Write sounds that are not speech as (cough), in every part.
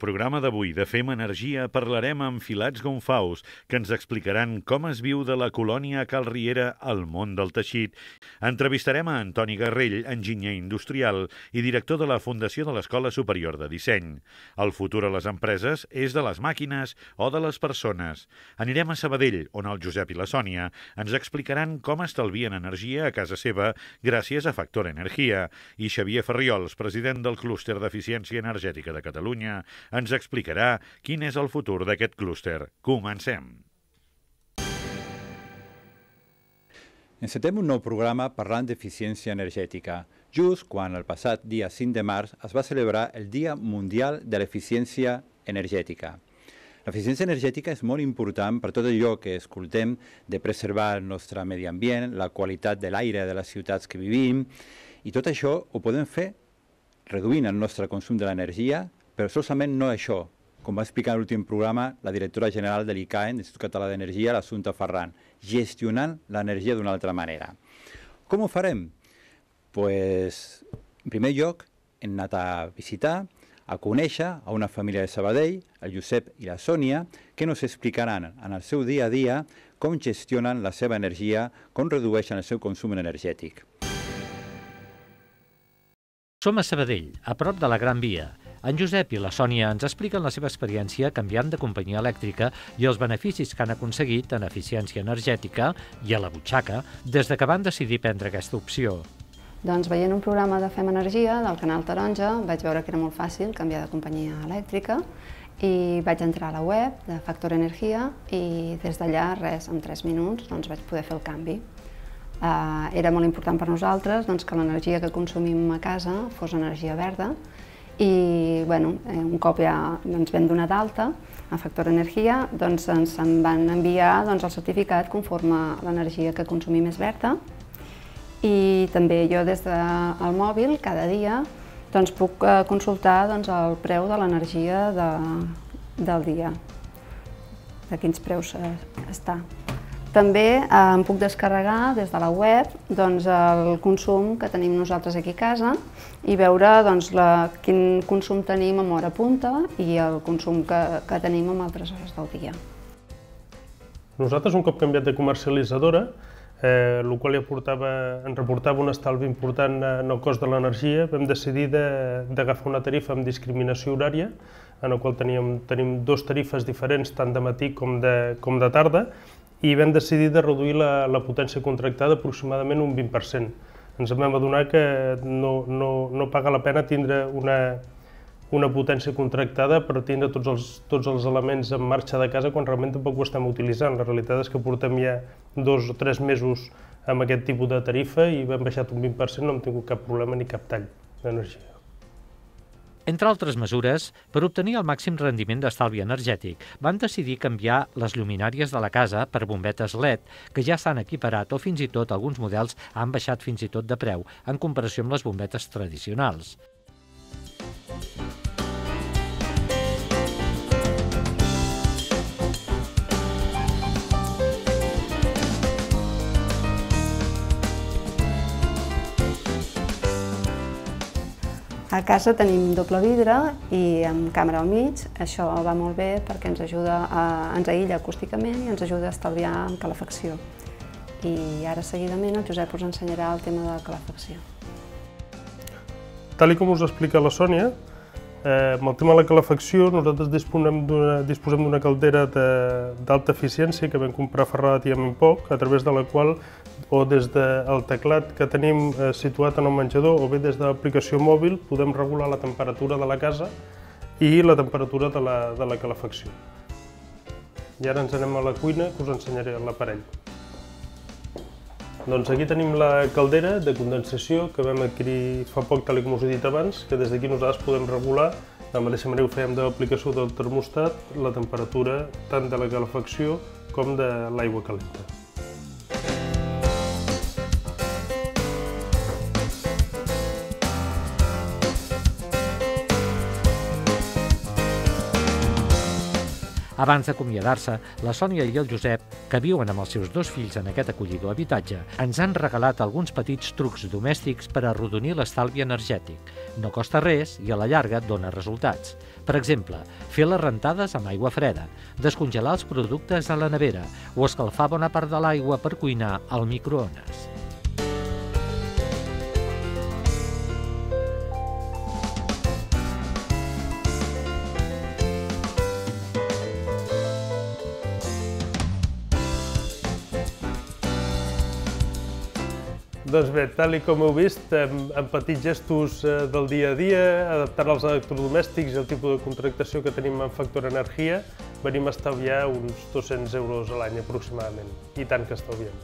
programa d'avui de Fem Energia parlarem amb Filats Gonfaus, que ens explicaran com es viu de la colònia Cal Riera al món del teixit. Entrevistarem a Antoni Garrell, enginyer industrial i director de la Fundació de l'Escola Superior de Disseny. El futur a les empreses és de les màquines o de les persones. Anirem a Sabadell, on el Josep i la Sònia ens explicaran com estalvien energia a casa seva gràcies a Factor Energia. I Xavier Ferriols, president del Clúster d'Eficiència Energètica de Catalunya, ens explicarà quin és el futur d'aquest clúster. Comencem. Encetem un nou programa parlant d'eficiència energètica, just quan el passat dia 5 de març es va celebrar el Dia Mundial de l'Eficiència Energètica. L'eficiència energètica és molt important per tot allò que escoltem de preservar el nostre medi ambient, la qualitat de l'aire de les ciutats que vivim, i tot això ho podem fer reduint el nostre consum de l'energia, però solament no això. Com va explicar en l'últim programa la directora general de l'ICAEN, l'Institut Català d'Energia, l'Assumpta Ferran, gestionant l'energia d'una altra manera. Com ho farem? pues, en primer lloc, hem anat a visitar, a conèixer a una família de Sabadell, el Josep i la Sònia, que ens explicaran en el seu dia a dia com gestionen la seva energia, com redueixen el seu consum energètic. Som a Sabadell, a prop de la Gran Via, en Josep i la Sònia ens expliquen la seva experiència canviant de companyia elèctrica i els beneficis que han aconseguit en eficiència energètica i a la butxaca des de que van decidir prendre aquesta opció. Doncs veient un programa de Fem Energia del canal Taronja vaig veure que era molt fàcil canviar de companyia elèctrica i vaig entrar a la web de Factor Energia i des d'allà, res, en 3 minuts doncs, vaig poder fer el canvi. Uh, era molt important per nosaltres doncs, que l'energia que consumim a casa fos energia verda i bueno, eh, un cop ja ens doncs, vam donar d'alta a Factor Energia, doncs ens en van enviar doncs, el certificat conforme l'energia que consumim és verda i també jo des del mòbil cada dia doncs, puc eh, consultar doncs, el preu de l'energia de, del dia, de quins preus eh, està. També eh, em puc descarregar des de la web doncs, el consum que tenim nosaltres aquí a casa i veure doncs, la, quin consum tenim amb hora punta i el consum que, que tenim amb altres hores del dia. Nosaltres, un cop canviat de comercialitzadora, eh, el qual ja portava, ens reportava un estalvi important en el cost de l'energia, vam decidir d'agafar de, una tarifa amb discriminació horària, en el qual teníem, tenim dos tarifes diferents, tant de matí com de, com de tarda, i vam decidir de reduir la, la potència contractada aproximadament un 20%. Ens vam adonar que no, no, no paga la pena tindre una, una potència contractada per tindre tots els, tots els elements en marxa de casa quan realment tampoc ho estem utilitzant. La realitat és que portem ja dos o tres mesos amb aquest tipus de tarifa i hem baixat un 20%, no hem tingut cap problema ni cap tall d'energia. Entre altres mesures, per obtenir el màxim rendiment d'estalvi energètic, van decidir canviar les lluminàries de la casa per bombetes LED, que ja s'han equiparat o fins i tot alguns models han baixat fins i tot de preu en comparació amb les bombetes tradicionals. A casa tenim doble vidre i amb càmera al mig. Això va molt bé perquè ens ajuda a, ens aïlla acústicament i ens ajuda a estalviar en calefacció. I ara seguidament el Josep us ensenyarà el tema de la calefacció. Tal com us explica la Sònia, Eh, amb el tema de la calefacció, nosaltres disposem d'una caldera d'alta eficiència que vam comprar fa relativament poc, a través de la qual o des del teclat que tenim eh, situat en el menjador o bé des de l'aplicació mòbil podem regular la temperatura de la casa i la temperatura de la, de la calefacció. I ara ens anem a la cuina que us ensenyaré l'aparell. Doncs aquí tenim la caldera de condensació que vam adquirir fa poc, tal com us he dit abans, que des d'aquí nosaltres podem regular, de la mateixa manera ho fèiem de l'aplicació del termostat, la temperatura tant de la calefacció com de l'aigua calenta. Abans d'acomiadar-se, la Sònia i el Josep, que viuen amb els seus dos fills en aquest acollidor habitatge, ens han regalat alguns petits trucs domèstics per arrodonir l'estalvi energètic. No costa res i a la llarga dona resultats. Per exemple, fer les rentades amb aigua freda, descongelar els productes a la nevera o escalfar bona part de l'aigua per cuinar al microones. Doncs bé, tal com heu vist, amb, amb petits gestos eh, del dia a dia, adaptant els electrodomèstics i el tipus de contractació que tenim en Factor Energia, venim a estalviar uns 200 euros a l'any aproximadament. I tant que estalviem.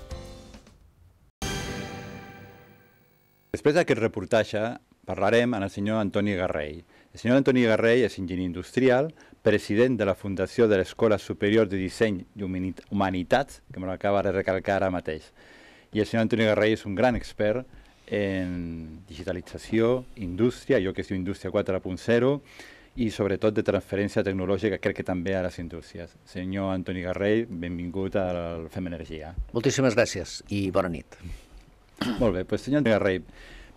Després d'aquest reportatge parlarem amb el senyor Antoni Garrell. El senyor Antoni Garrell és enginyer industrial, president de la Fundació de l'Escola Superior de Disseny i Humanitats, que me l'acaba de recalcar ara mateix i el senyor Antonio Garrell és un gran expert en digitalització, indústria, jo que es diu Indústria 4.0, i sobretot de transferència tecnològica, crec que també a les indústries. Senyor Antoni Garrell, benvingut al Fem Energia. Moltíssimes gràcies i bona nit. Molt bé, doncs senyor Antoni Garrell,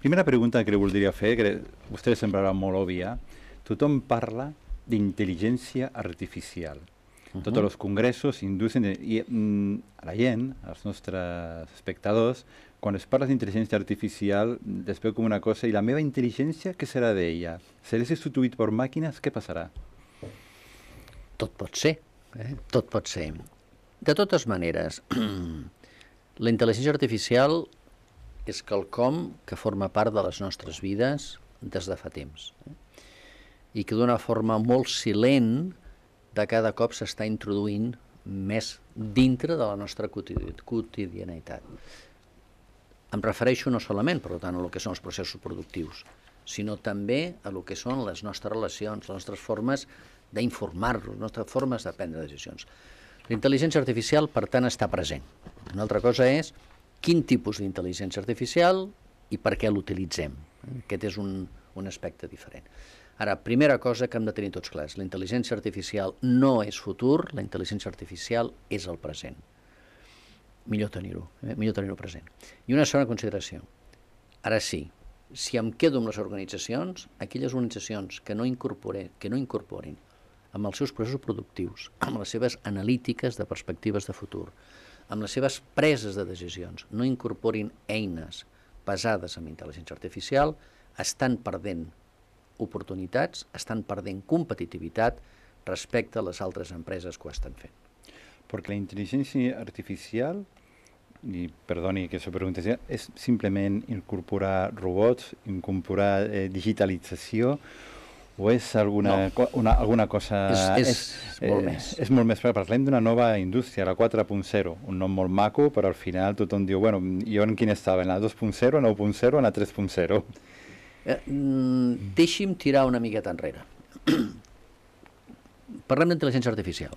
primera pregunta que li voldria fer, que vostè semblarà molt òbvia, tothom parla d'intel·ligència artificial. -huh. Tots els congressos inducen i, e, mm, a la gent, als nostres espectadors, quan es parla d'intel·ligència artificial, es com una cosa, i la meva intel·ligència, què serà d'ella? Seré substituït per màquines? Què passarà? Tot pot ser, eh? tot pot ser. De totes maneres, (clears throat) la intel·ligència artificial és quelcom que forma part de les nostres vides des de fa temps eh? i que d'una forma molt silent de cada cop s'està introduint més dintre de la nostra quotidianitat. Em refereixo no solament, per tant, a el que són els processos productius, sinó també a el que són les nostres relacions, les nostres formes d'informar-nos, les nostres formes de prendre decisions. La intel·ligència artificial, per tant, està present. Una altra cosa és quin tipus d'intel·ligència artificial i per què l'utilitzem. Aquest és un, un aspecte diferent. Ara, primera cosa que hem de tenir tots clars, la intel·ligència artificial no és futur, la intel·ligència artificial és el present. Millor tenir-ho, eh? millor tenir-ho present. I una segona consideració. Ara sí, si em quedo amb les organitzacions, aquelles organitzacions que no, incorporen, que no incorporin amb els seus processos productius, (clears throat) amb les seves analítiques de perspectives de futur, amb les seves preses de decisions, no incorporin eines basades en intel·ligència artificial, estan perdent oportunitats, estan perdent competitivitat respecte a les altres empreses que ho estan fent. Perquè la intel·ligència artificial, i perdoni que s'ho pregunti, és simplement incorporar robots, incorporar eh, digitalització, o és alguna, no. co una, alguna cosa... És, és, és, eh, és molt eh, més. És molt més, perquè parlem d'una nova indústria, la 4.0, un nom molt maco, però al final tothom diu, bueno, jo en quin estava, en la 2.0, en la 1.0, en la 3.0? Eh, mm, deixi'm tirar una miqueta enrere. (clears throat) Parlem d'intel·ligència artificial,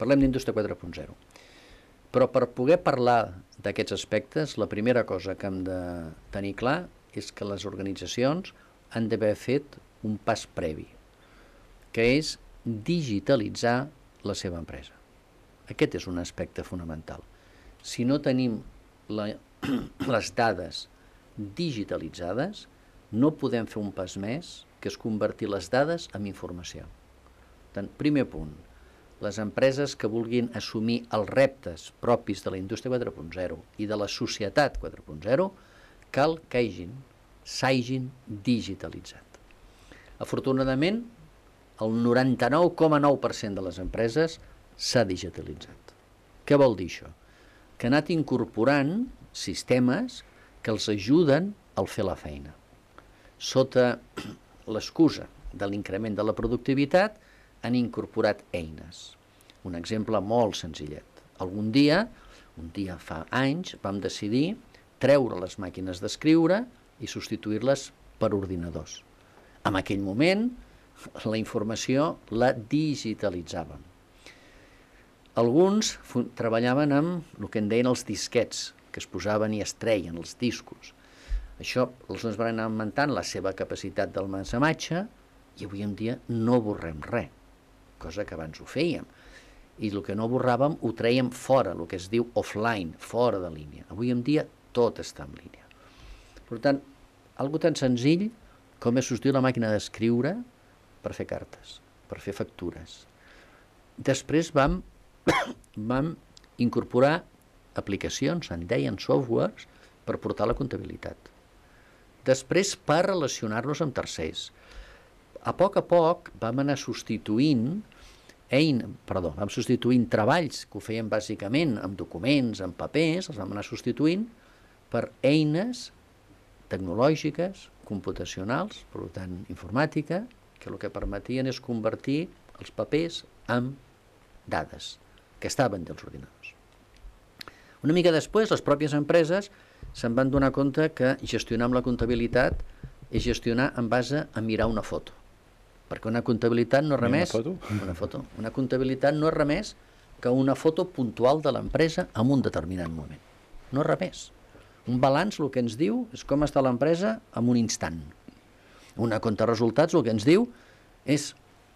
parlem d'indústria 4.0, però per poder parlar d'aquests aspectes, la primera cosa que hem de tenir clar és que les organitzacions han d'haver fet un pas previ, que és digitalitzar la seva empresa. Aquest és un aspecte fonamental. Si no tenim la, (clears throat) les dades digitalitzades, no podem fer un pas més que és convertir les dades en informació. Tant, primer punt, les empreses que vulguin assumir els reptes propis de la indústria 4.0 i de la societat 4.0 cal que hagin, s'hagin digitalitzat. Afortunadament, el 99,9% de les empreses s'ha digitalitzat. Què vol dir això? Que ha anat incorporant sistemes que els ajuden al fer la feina sota (clears throat) l'excusa de l'increment de la productivitat, han incorporat eines. Un exemple molt senzillet. Algun dia, un dia fa anys, vam decidir treure les màquines d'escriure i substituir-les per ordinadors. En aquell moment, la informació la digitalitzàvem. Alguns treballaven amb el que en deien els disquets, que es posaven i es treien els discos. Això, les nens van anar augmentant la seva capacitat del d'almacenatge i avui en dia no borrem res, cosa que abans ho fèiem. I el que no borràvem ho traiem fora, el que es diu offline, fora de línia. Avui en dia tot està en línia. Per tant, algo tan senzill com és sostenir la màquina d'escriure per fer cartes, per fer factures. Després vam, (coughs) vam incorporar aplicacions, en deien softwares, per portar la comptabilitat. Després, per relacionar-nos amb tercers. A poc a poc vam anar substituint ein, perdó, vam substituint treballs que ho feien bàsicament amb documents, amb papers, els vam anar substituint per eines tecnològiques, computacionals, per tant informàtica, que el que permetien és convertir els papers en dades que estaven dels ordinadors. Una mica després, les pròpies empreses se'n van donar compte que gestionar amb la comptabilitat és gestionar en base a mirar una foto. Perquè una comptabilitat no és remés... Una foto? (laughs) Una foto. Una comptabilitat no és remés que una foto puntual de l'empresa en un determinat moment. No és remés. Un balanç el que ens diu és com està l'empresa en un instant. Una compte resultats el que ens diu és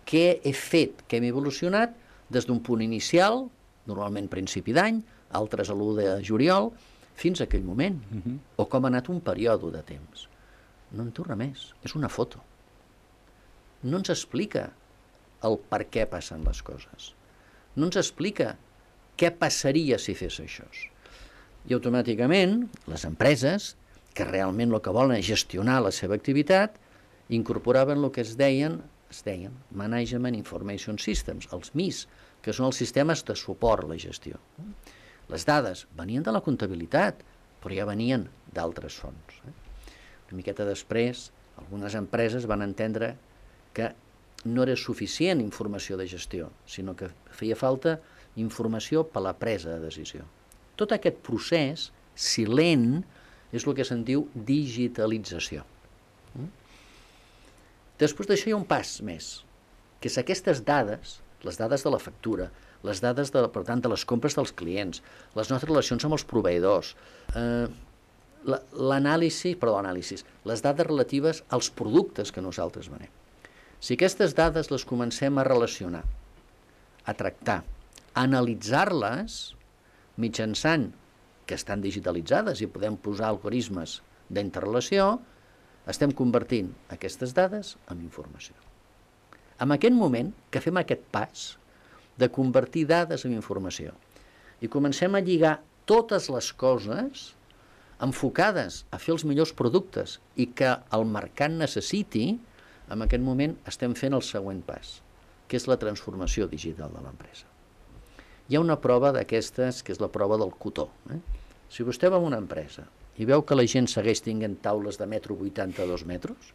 què he fet, què hem evolucionat des d'un punt inicial, normalment principi d'any, altres a l'1 de juliol, fins a aquell moment, mm -hmm. o com ha anat un període de temps. No en torna més, és una foto. No ens explica el per què passen les coses. No ens explica què passaria si fes això. I automàticament les empreses, que realment el que volen és gestionar la seva activitat, incorporaven el que es deien es deien Management Information Systems, els MIS, que són els sistemes de suport a la gestió. Les dades venien de la comptabilitat, però ja venien d'altres fonts. Eh? Una miqueta després, algunes empreses van entendre que no era suficient informació de gestió, sinó que feia falta informació per a la presa de decisió. Tot aquest procés, si lent, és el que se'n diu digitalització. Mm? Després d'això hi ha un pas més, que és aquestes dades, les dades de la factura, les dades, de, per tant, de les compres dels clients, les nostres relacions amb els proveïdors, eh, l'anàlisi, perdó, anàlisis, les dades relatives als productes que nosaltres venem. Si aquestes dades les comencem a relacionar, a tractar, a analitzar-les mitjançant que estan digitalitzades i podem posar algoritmes d'interrelació, estem convertint aquestes dades en informació. En aquest moment que fem aquest pas, de convertir dades en informació. I comencem a lligar totes les coses enfocades a fer els millors productes i que el mercat necessiti, en aquest moment estem fent el següent pas, que és la transformació digital de l'empresa. Hi ha una prova d'aquestes, que és la prova del cotó. Eh? Si vostè va a una empresa i veu que la gent segueix tinguent taules de metro 82 metres,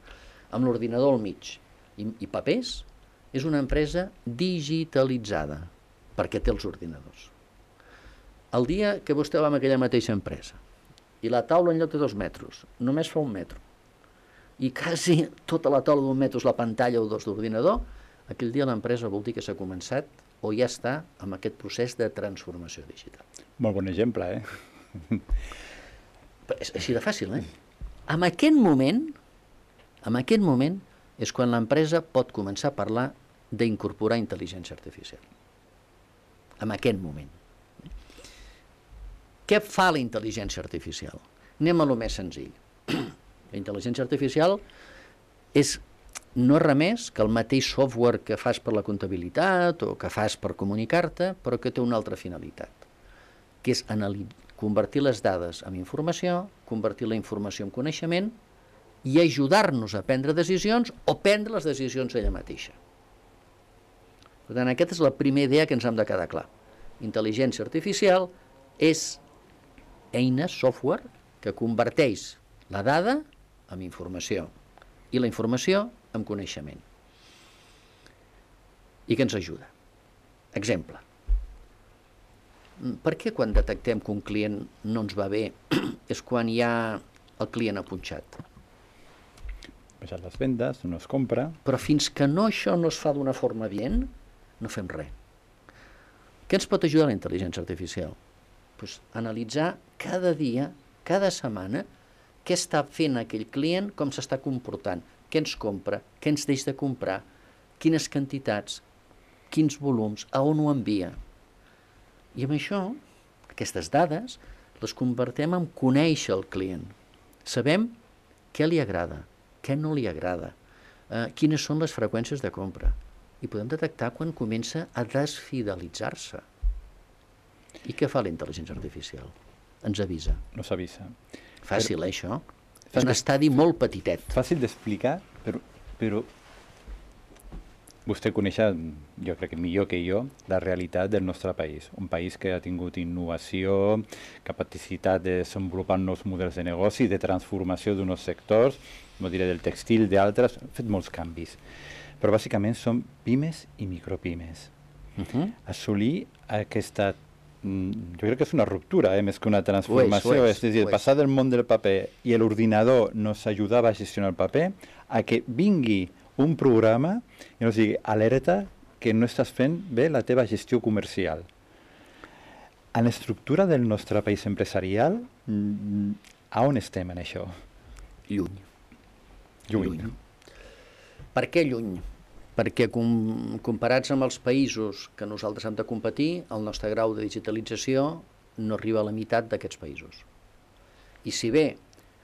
amb l'ordinador al mig i, i papers, és una empresa digitalitzada, perquè té els ordinadors. El dia que vostè va amb aquella mateixa empresa i la taula en lloc de dos metres, només fa un metro, i quasi tota la taula d'un metro és la pantalla o dos d'ordinador, aquell dia l'empresa vol dir que s'ha començat o ja està amb aquest procés de transformació digital. Molt bon exemple, eh? És així de fàcil, eh? En aquest moment, en aquest moment, és quan l'empresa pot començar a parlar d'incorporar intel·ligència artificial. En aquest moment. Què fa la intel·ligència artificial? Anem a lo més senzill. la intel·ligència artificial és no res més que el mateix software que fas per la comptabilitat o que fas per comunicar-te, però que té una altra finalitat, que és convertir les dades en informació, convertir la informació en coneixement i ajudar-nos a prendre decisions o prendre les decisions ella mateixa. Per tant, aquesta és la primera idea que ens hem de quedar clar. Intel·ligència artificial és eina, software, que converteix la dada en informació i la informació en coneixement i que ens ajuda. Exemple. Per què quan detectem que un client no ens va bé (clears throat) és quan hi ha el client apunxat? baixat les vendes, no es compra... Però fins que no això no es fa d'una forma dient, no fem res. Què ens pot ajudar la intel·ligència artificial? Pues, analitzar cada dia, cada setmana, què està fent aquell client, com s'està comportant, què ens compra, què ens deixa de comprar, quines quantitats, quins volums, a on ho envia. I amb això, aquestes dades, les convertem en conèixer el client. Sabem què li agrada, què no li agrada, eh, quines són les freqüències de compra. I podem detectar quan comença a desfidelitzar-se. I què fa l'intel·ligència artificial? Ens avisa. No s'avisa. Fàcil, però, eh, això? És un estadi molt petitet. Fàcil d'explicar, però, però vostè coneix, jo crec que millor que jo, la realitat del nostre país. Un país que ha tingut innovació, capacitat de desenvolupar nous models de negoci, de transformació d'uns sectors, no diré del textil, d'altres, hem fet molts canvis. Però bàsicament són pimes i micropimes. Uh mhm. -huh. Assolir aquesta mm, jo crec que és una ruptura, eh, més que una transformació. Ues, és, és, a dir, passar del món del paper i l'ordinador no ajudava a gestionar el paper, a que vingui un programa i ens digui, alerta que no estàs fent bé la teva gestió comercial. En l'estructura del nostre país empresarial, mm, mm, a on estem en això? Lluny. Lluny. lluny. Per què lluny? Perquè com, comparats amb els països que nosaltres hem de competir, el nostre grau de digitalització no arriba a la meitat d'aquests països. I si bé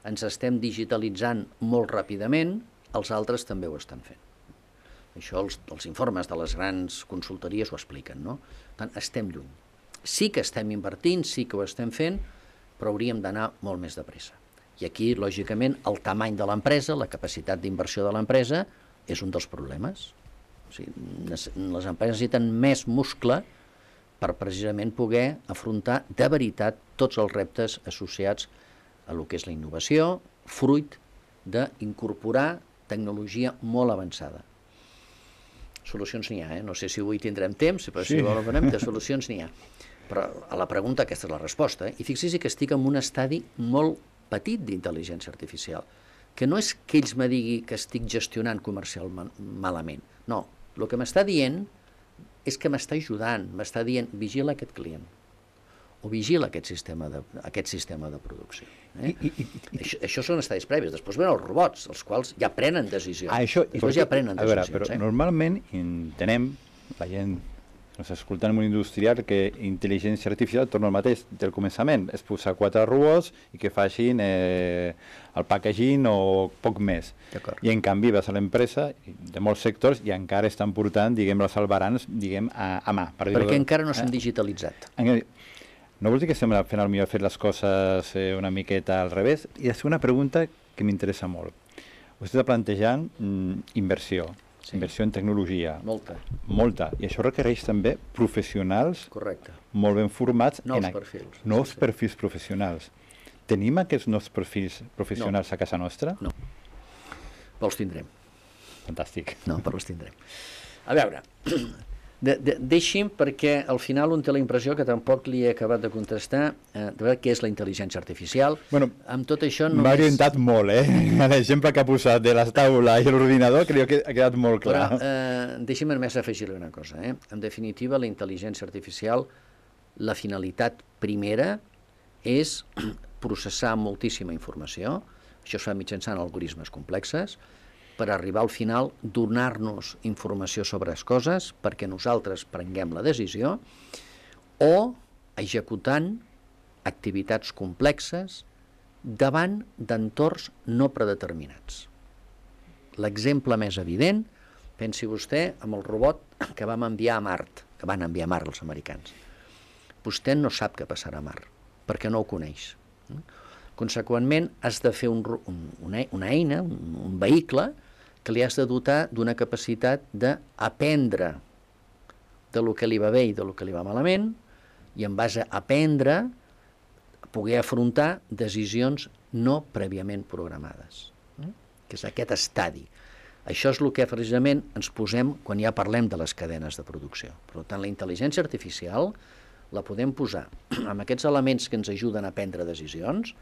ens estem digitalitzant molt ràpidament, els altres també ho estan fent. Això els, els informes de les grans consultories ho expliquen, no? tant, estem lluny. Sí que estem invertint, sí que ho estem fent, però hauríem d'anar molt més de pressa. I aquí, lògicament, el tamany de l'empresa, la capacitat d'inversió de l'empresa, és un dels problemes. O sigui, les empreses necessiten més muscle per precisament poder afrontar de veritat tots els reptes associats a lo que és la innovació, fruit d'incorporar tecnologia molt avançada. Solucions n'hi ha, eh? no sé si avui tindrem temps, però sí. si vol veurem, de solucions n'hi ha. Però a la pregunta aquesta és la resposta. Eh? I fixi's que estic en un estadi molt petit d'intel·ligència artificial, que no és que ells me digui que estic gestionant comercial malament, no, el que m'està dient és que m'està ajudant, m'està dient vigila aquest client o vigila aquest sistema de, aquest sistema de producció. Eh? I, i, i, això, això són estadis previs. Després venen els robots, els quals ja prenen decisions. Ah, això, Després ja prenen decisions. A veure, però eh? normalment entenem, la gent ens doncs escoltant amb un industrial que intel·ligència artificial torna al mateix del començament, és posar quatre robots i que facin eh, el packaging o poc més. I en canvi vas a l'empresa de molts sectors i encara estan portant, diguem, els albarans, diguem, a, a mà. Per Perquè encara no s'han eh? digitalitzat. En, no vols dir que estem fent el millor fer les coses eh, una miqueta al revés? I és una pregunta que m'interessa molt. Vostè està plantejant mm, inversió sí. inversió en tecnologia. Molta. Molta. I això requereix també professionals Correcte. molt ben formats. Nous en perfils. Nous sí, perfils professionals. Tenim aquests nous perfils professionals no. a casa nostra? No. Però els tindrem. Fantàstic. No, però els tindrem. A veure, (clears throat) De, de, deixi'm, perquè al final un té la impressió que tampoc li he acabat de contestar, eh, de què és la intel·ligència artificial. Bueno, amb tot això... Només... M'ha orientat molt, eh? (laughs) L'exemple que ha posat de la taula i l'ordinador crec que ha quedat molt clar. Però eh, deixi'm només afegir-li una cosa. Eh? En definitiva, la intel·ligència artificial, la finalitat primera és (clears throat) processar moltíssima informació, això es fa mitjançant algoritmes complexes, per arribar al final, donar-nos informació sobre les coses perquè nosaltres prenguem la decisió, o executant activitats complexes davant d'entorns no predeterminats. L'exemple més evident, pensi vostè, amb el robot que vam enviar a Mart, que van enviar a Mart els americans. Vostè no sap què passarà a Mart, perquè no ho coneix. Conseqüentment, has de fer un, un, una, e-, una eina, un, un vehicle, que li has de dotar d'una capacitat d'aprendre de lo que li va bé i de lo que li va malament i en base a aprendre poder afrontar decisions no prèviament programades, eh? que és aquest estadi. Això és el que precisament ens posem quan ja parlem de les cadenes de producció. Per tant, la intel·ligència artificial la podem posar (clears throat) amb aquests elements que ens ajuden a prendre decisions,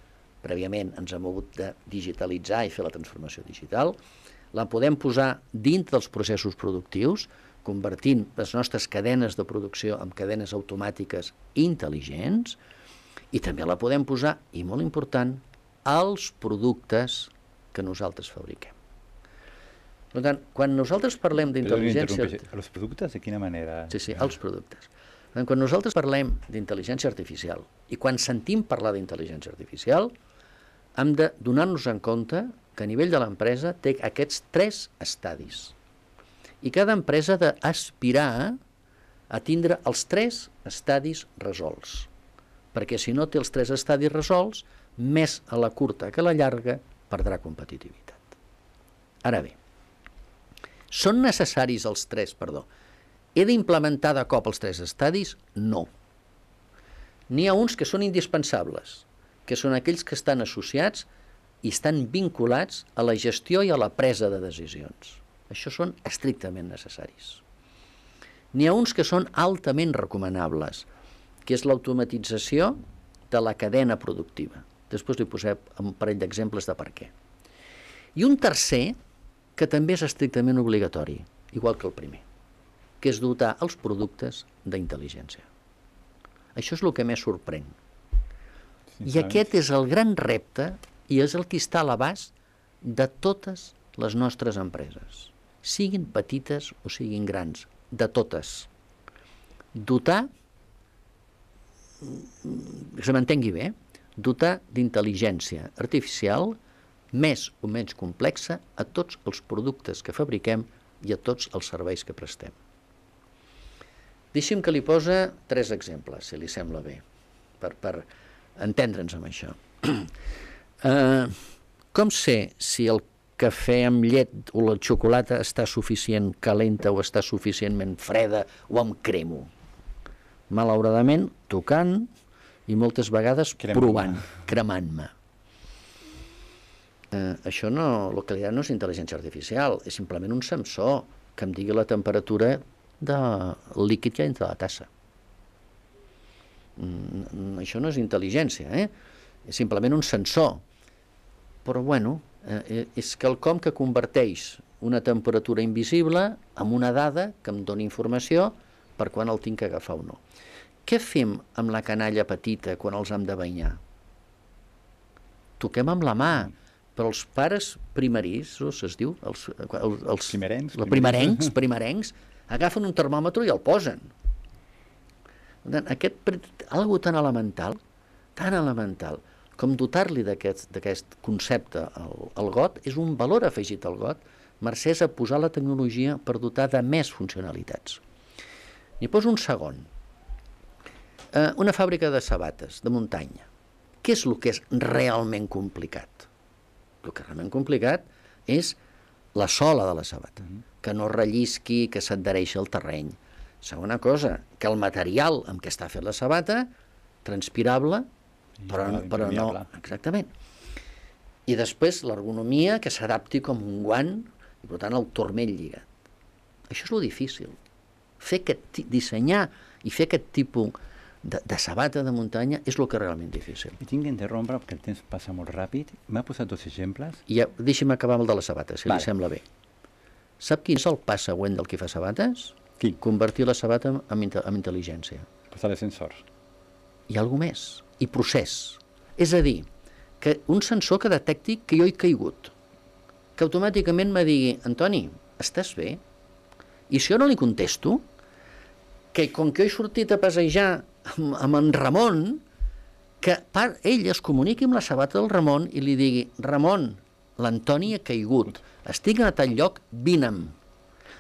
prèviament ens hem hagut de digitalitzar i fer la transformació digital, la podem posar dins dels processos productius, convertint les nostres cadenes de producció en cadenes automàtiques intel·ligents, i també la podem posar, i molt important, als productes que nosaltres fabriquem. Per tant, quan nosaltres parlem d'intel·ligència... Els productes, de quina manera? Sí, sí, els productes. Tant, quan nosaltres parlem d'intel·ligència artificial i quan sentim parlar d'intel·ligència artificial, hem de donar-nos en compte que a nivell de l'empresa té aquests tres estadis. I cada empresa ha d'aspirar a tindre els tres estadis resolts. Perquè si no té els tres estadis resolts, més a la curta que a la llarga, perdrà competitivitat. Ara bé, són necessaris els tres, perdó. He d'implementar de cop els tres estadis? No. N'hi ha uns que són indispensables, que són aquells que estan associats i estan vinculats a la gestió i a la presa de decisions. Això són estrictament necessaris. N'hi ha uns que són altament recomanables, que és l'automatització de la cadena productiva. Després li posem un parell d'exemples de per què. I un tercer, que també és estrictament obligatori, igual que el primer, que és dotar els productes d'intel·ligència. Això és el que més sorprèn, i aquest és el gran repte i és el que està a l'abast de totes les nostres empreses, siguin petites o siguin grans, de totes. Dotar, que se m'entengui bé, dotar d'intel·ligència artificial més o menys complexa a tots els productes que fabriquem i a tots els serveis que prestem. Deixi'm que li posa tres exemples, si li sembla bé, per, per, entendre'ns amb això. uh, (clears throat) com sé si el cafè amb llet o la xocolata està suficient calenta o està suficientment freda o amb cremo? Malauradament, tocant i moltes vegades cremant provant, cremant-me. Eh, això no, el que li no és intel·ligència artificial, és simplement un sensor que em digui la temperatura del líquid que hi ha dintre la tassa. Mm, això no és intel·ligència, eh? és simplement un sensor. Però bueno, eh, eh és quelcom que converteix una temperatura invisible en una dada que em dona informació per quan el tinc que agafar o no. Què fem amb la canalla petita quan els hem de banyar? Toquem amb la mà, però els pares primerissos, es diu, els, els, els primerencs, primerencs, primerencs, (laughs) agafen un termòmetre i el posen. Per tant, aquest, algo tan elemental, tan elemental, com dotar-li d'aquest concepte al, al got és un valor afegit al got mercès a posar la tecnologia per dotar de més funcionalitats. N'hi poso un segon. Eh, una fàbrica de sabates, de muntanya. Què és el que és realment complicat? El que és realment complicat és la sola de la sabata, mm-hmm. que no rellisqui, que s'adhereixi al terreny, Segona cosa, que el material amb què està fet la sabata, transpirable, però, però no... Exactament. I després l'ergonomia que s'adapti com un guant, i per tant el turmell lligat. Això és lo difícil. Fer que dissenyar i fer aquest tipus de, de sabata de muntanya és el que és realment difícil. I tinc d'interrompre perquè el temps passa molt ràpid. M'ha posat dos exemples. I ja, eh, deixi'm acabar amb el de la sabata, si vale. li sembla bé. Sap quin és el pas següent del que fa sabates? Qui? Convertir la sabata en, en intel·ligència. de sensors. Hi ha alguna més. I procés. És a dir, que un sensor que detecti que jo he caigut, que automàticament me digui, Antoni, estàs bé? I si jo no li contesto, que com que he sortit a passejar amb, amb en Ramon, que per ell es comuniqui amb la sabata del Ramon i li digui, Ramon, l'Antoni ha caigut, estic en tal lloc, vine'm.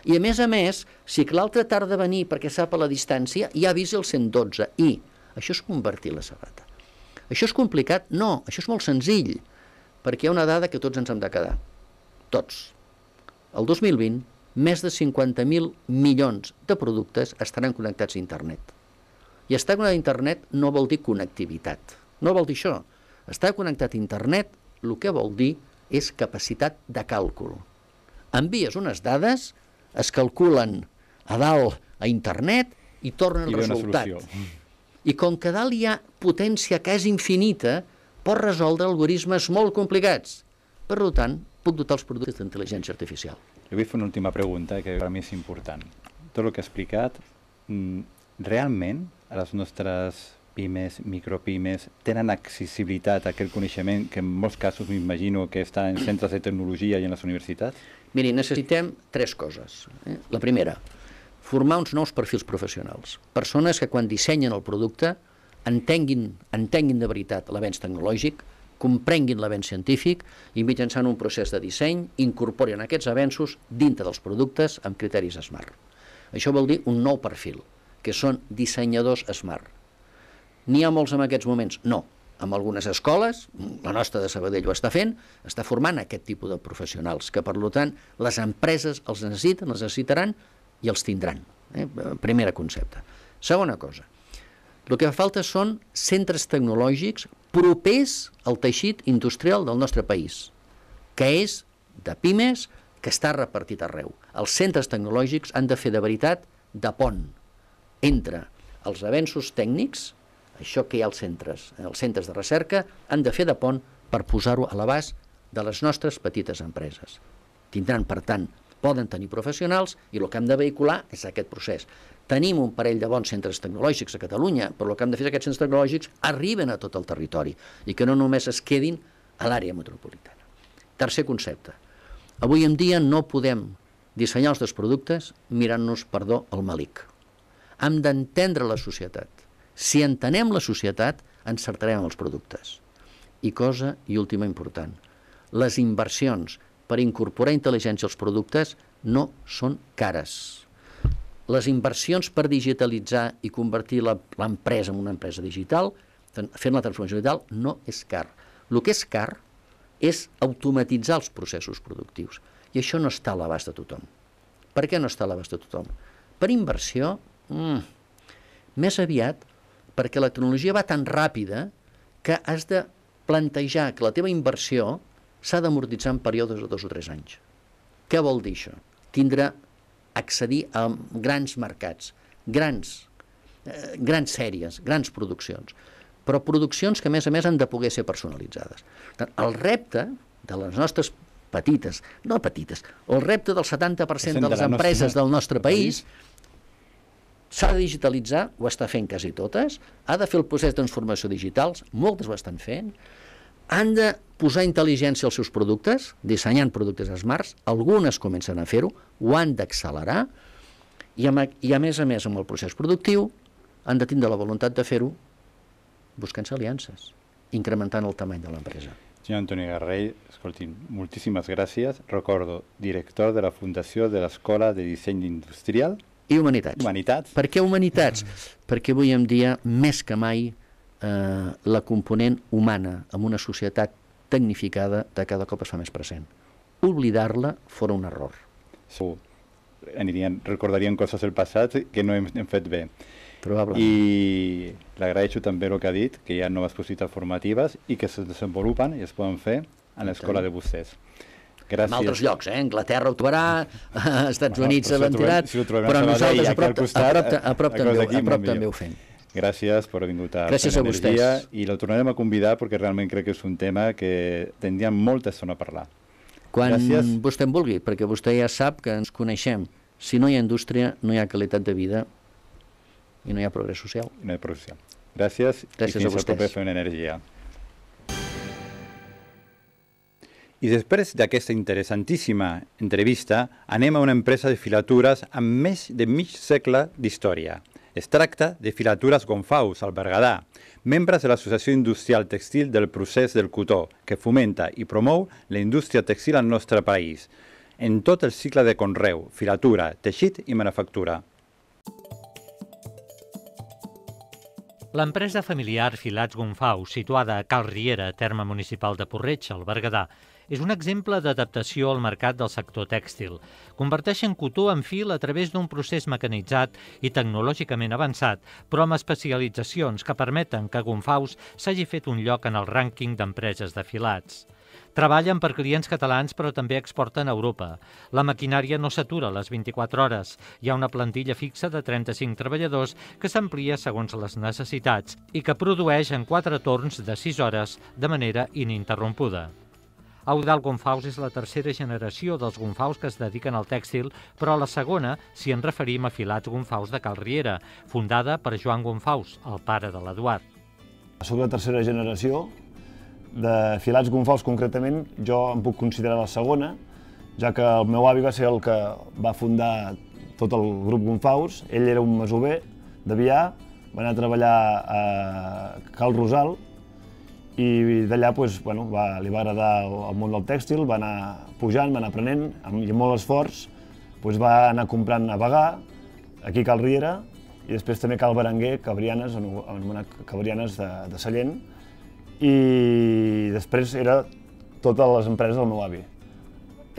I a més a més, si que l'altre tarda a venir perquè sap a la distància, ja avisa el 112 i això és convertir la sabata. Això és complicat? No, això és molt senzill, perquè hi ha una dada que tots ens hem de quedar. Tots. El 2020, més de 50.000 milions de productes estaran connectats a internet. I estar connectat a internet no vol dir connectivitat. No vol dir això. Estar connectat a internet el que vol dir és capacitat de càlcul. Envies unes dades es calculen a dalt a internet i tornen el resultat. I com que dalt hi ha potència que és infinita, pot resoldre algoritmes molt complicats. Per tant, puc dotar els productes d'intel·ligència artificial. Jo vull fer una última pregunta que per mi és important. Tot el que ha explicat, mm, realment a les nostres pimes, micropimes, tenen accessibilitat a aquell coneixement que en molts casos m'imagino que està en centres de tecnologia i en les universitats? Miri, necessitem tres coses. Eh? La primera, formar uns nous perfils professionals. Persones que quan dissenyen el producte entenguin, entenguin de veritat l'avenç tecnològic, comprenguin l'avenç científic i mitjançant un procés de disseny incorporen aquests avenços dintre dels productes amb criteris SMART. Això vol dir un nou perfil, que són dissenyadors SMART. N'hi ha molts en aquests moments? No, amb algunes escoles, la nostra de Sabadell ho està fent, està formant aquest tipus de professionals, que per tant les empreses els necessiten, els necessitaran i els tindran. Eh? Primera concepte. Segona cosa, el que fa falta són centres tecnològics propers al teixit industrial del nostre país, que és de pimes, que està repartit arreu. Els centres tecnològics han de fer de veritat de pont entre els avenços tècnics això que hi ha als centres, els eh, centres de recerca, han de fer de pont per posar-ho a l'abast de les nostres petites empreses. Tindran, per tant, poden tenir professionals i el que hem de vehicular és aquest procés. Tenim un parell de bons centres tecnològics a Catalunya, però el que hem de fer és que aquests centres tecnològics arriben a tot el territori i que no només es quedin a l'àrea metropolitana. Tercer concepte. Avui en dia no podem dissenyar els dos productes mirant-nos, perdó, el malic. Hem d'entendre la societat si entenem la societat, encertarem els productes. I cosa i última important, les inversions per incorporar intel·ligència als productes no són cares. Les inversions per digitalitzar i convertir l'empresa en una empresa digital, fent la transformació digital, no és car. El que és car és automatitzar els processos productius. I això no està a l'abast de tothom. Per què no està a l'abast de tothom? Per inversió, mm, més aviat perquè la tecnologia va tan ràpida que has de plantejar que la teva inversió s'ha d'amortitzar en períodes de dos o tres anys. Què vol dir això? Tindre accedir a grans mercats, grans, eh, grans sèries, grans produccions, però produccions que, a més a més, han de poder ser personalitzades. El repte de les nostres petites, no petites, el repte del 70% de les empreses del nostre país S'ha de digitalitzar, ho està fent quasi totes, ha de fer el procés de transformació digitals, moltes ho estan fent, han de posar intel·ligència als seus productes, dissenyant productes smarts, algunes comencen a fer-ho, ho han d'accelerar, i, amb, i a més a més amb el procés productiu han de tindre la voluntat de fer-ho buscant aliances, incrementant el tamany de l'empresa. Senyor Antoni Garrell, escoltin, moltíssimes gràcies. Recordo, director de la Fundació de l'Escola de Disseny Industrial i humanitats. Humanitat. Per què humanitats? Mm. Perquè avui en dia, més que mai, eh, la component humana en una societat tecnificada de cada cop es fa més present. Oblidar-la fora un error. Segur. Anirien, recordarien coses del passat que no hem, hem fet bé. Probablement. I l'agraeixo també el que ha dit, que hi ha noves possibilitats formatives i que es desenvolupen i es poden fer a l'escola de vostès. Gràcies. en altres llocs, eh? Anglaterra ho trobarà, (laughs) Estats bueno, Units l'han ventilat, si però però nosaltres a prop, costat, eh, a prop, a prop, també, a prop també ho fem. Gràcies per haver vingut a Gràcies a vostès. I la tornarem a convidar perquè realment crec que és un tema que tindríem molta estona a parlar. Quan Gràcies. vostè en vulgui, perquè vostè ja sap que ens coneixem. Si no hi ha indústria, no hi ha qualitat de vida i no hi ha progrés social. I no hi ha progrés social. Gràcies, Gràcies i fins a vostès. el proper Fem Energia. I després d'aquesta interessantíssima entrevista, anem a una empresa de filatures amb més de mig segle d'història. Es tracta de Filatures Gonfaus, al Berguedà, membres de l'Associació Industrial Textil del Procés del Cotó, que fomenta i promou la indústria textil al nostre país, en tot el cicle de conreu, filatura, teixit i manufactura. L'empresa familiar Filats Gonfau, situada a Cal Riera, terme municipal de Porreig, al Berguedà, és un exemple d'adaptació al mercat del sector tèxtil. Converteixen cotó en fil a través d'un procés mecanitzat i tecnològicament avançat, però amb especialitzacions que permeten que Gonfaus s'hagi fet un lloc en el rànquing d'empreses de filats. Treballen per clients catalans però també exporten a Europa. La maquinària no s'atura les 24 hores. Hi ha una plantilla fixa de 35 treballadors que s'amplia segons les necessitats i que produeix en quatre torns de 6 hores de manera ininterrompuda. Audal Gonfaus és la tercera generació dels gonfaus que es dediquen al tèxtil, però la segona si en referim a Filats Gonfaus de Cal Riera, fundada per Joan Gonfaus, el pare de l'Eduard. Soc la tercera generació de filats gonfals concretament, jo em puc considerar la segona, ja que el meu avi va ser el que va fundar tot el grup Gonfaus. Ell era un masover de Vià, va anar a treballar a Cal Rosal i d'allà doncs, bueno, va, li va agradar el, el món del tèxtil, va anar pujant, va anar aprenent, amb, i amb molt esforç doncs va anar comprant a Bagà, aquí a Cal Riera, i després també Cal Berenguer, Cabrianes, anomenat Cabrianes de, de Sallent, i després era totes les empreses del meu avi.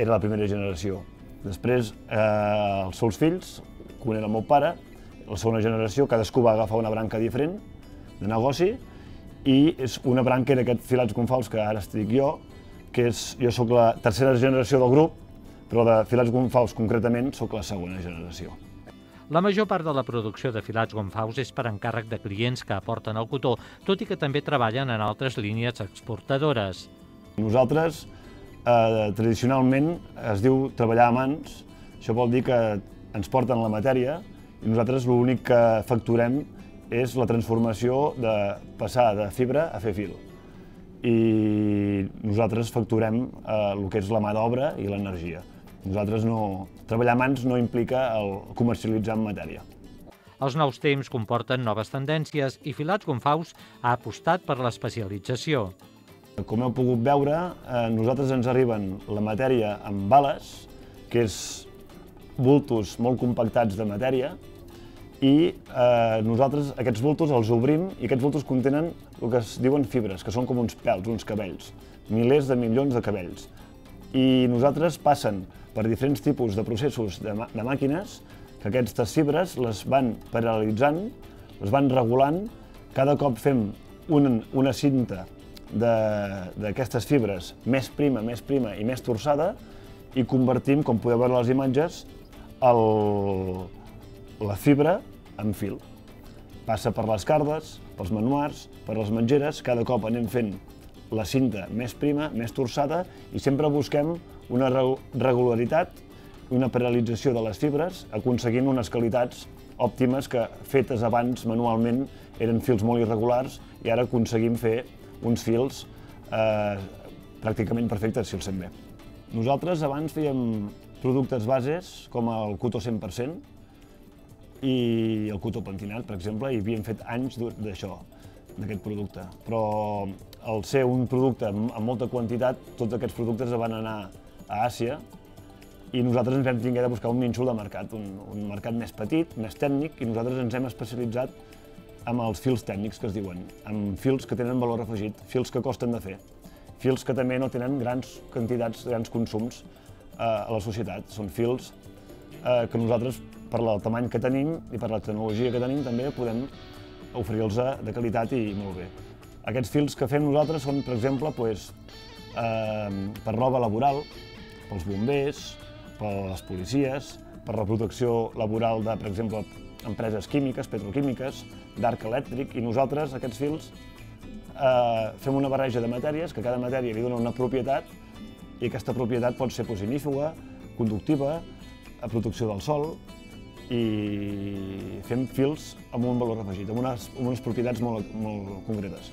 Era la primera generació. Després, eh, els seus fills, un era el meu pare, la segona generació, cadascú va agafar una branca diferent de negoci, i és una branca d'aquest filats confals que ara estic jo, que és, jo sóc la tercera generació del grup, però de filats confals concretament sóc la segona generació. La major part de la producció de filats gonfaus és per encàrrec de clients que aporten el cotó, tot i que també treballen en altres línies exportadores. Nosaltres, eh, tradicionalment, es diu treballar a mans. Això vol dir que ens porten la matèria i nosaltres l'únic que facturem és la transformació de passar de fibra a fer fil i nosaltres facturem eh, el que és la mà d'obra i l'energia. Nosaltres no... Treballar mans no implica el comercialitzar en matèria. Els nous temps comporten noves tendències i Filats Confaus ha apostat per l'especialització. Com heu pogut veure, a eh, nosaltres ens arriben la matèria amb bales, que és bultos molt compactats de matèria, i eh, nosaltres aquests bultos els obrim i aquests bultos contenen el que es diuen fibres, que són com uns pèls, uns cabells, milers de milions de cabells. I nosaltres passen per diferents tipus de processos de, de màquines que aquestes fibres les van paral·lelitzant, les van regulant. Cada cop fem un, una cinta d'aquestes fibres més prima, més prima i més torçada i convertim, com podeu veure a les imatges, el, la fibra en fil. Passa per les cardes, pels manuars, per les mengeres, cada cop anem fent la cinta més prima, més torçada, i sempre busquem una regularitat i una paralització de les fibres, aconseguint unes qualitats òptimes que fetes abans manualment eren fils molt irregulars i ara aconseguim fer uns fils eh, pràcticament perfectes si els fem bé. Nosaltres abans fèiem productes bases com el cotó 100% i el cotó pentinat, per exemple, i havíem fet anys d'això, d'aquest producte. Però al ser un producte amb molta quantitat, tots aquests productes van anar a Àsia i nosaltres ens vam tingut de buscar un nínxol de mercat, un, un mercat més petit, més tècnic, i nosaltres ens hem especialitzat amb els fils tècnics que es diuen, amb fils que tenen valor afegit, fils que costen de fer, fils que també no tenen grans quantitats, grans consums eh, a la societat. Són fils eh, que nosaltres, per el tamany que tenim i per la tecnologia que tenim, també podem oferir-los de qualitat i molt bé. Aquests fils que fem nosaltres són, per exemple, doncs, eh, per roba laboral, pels bombers, per les policies, per la protecció laboral de, per exemple, empreses químiques, petroquímiques, d'arc elèctric, i nosaltres, aquests fils, eh, fem una barreja de matèries, que cada matèria li dona una propietat, i aquesta propietat pot ser posinífuga, conductiva, a protecció del sol, i fem fils amb un valor afegit, amb unes, amb unes propietats molt, molt concretes.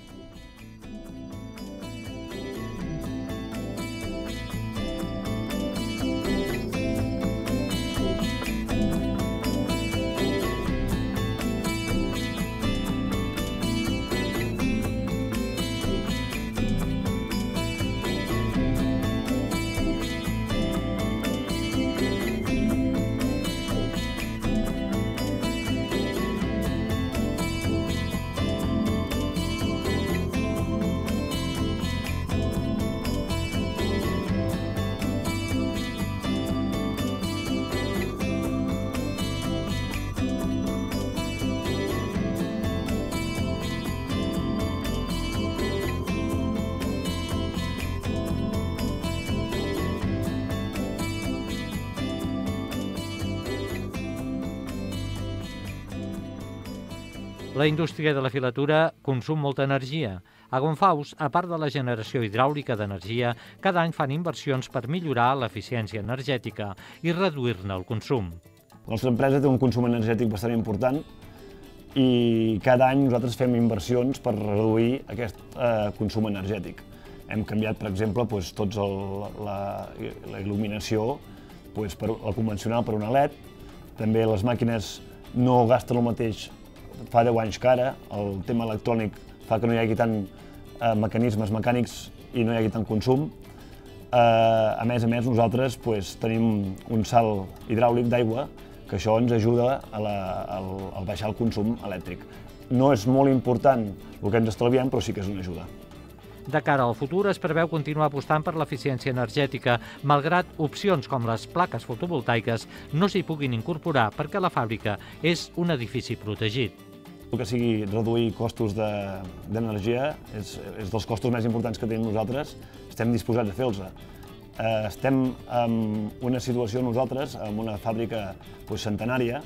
La indústria de la filatura consum molta energia. A Gonfaus, a part de la generació hidràulica d'energia, cada any fan inversions per millorar l'eficiència energètica i reduir-ne el consum. La nostra empresa té un consum energètic bastant important i cada any nosaltres fem inversions per reduir aquest eh, consum energètic. Hem canviat, per exemple, doncs, tots el, la, la il·luminació doncs, per, la convencional per una LED, també les màquines no gasten el mateix fa 10 anys que ara, el tema electrònic fa que no hi hagi tant eh, mecanismes mecànics i no hi hagi tant consum. Eh, a més a més, nosaltres pues, tenim un salt hidràulic d'aigua que això ens ajuda a, la, al, a baixar el consum elèctric. No és molt important el que ens estalviem, però sí que és una ajuda. De cara al futur, es preveu continuar apostant per l'eficiència energètica, malgrat opcions com les plaques fotovoltaiques no s'hi puguin incorporar perquè la fàbrica és un edifici protegit. El que sigui reduir costos d'energia de, és, és dels costos més importants que tenim nosaltres, estem disposats a fer-los. Eh, estem en una situació nosaltres, amb una fàbrica pues, centenària,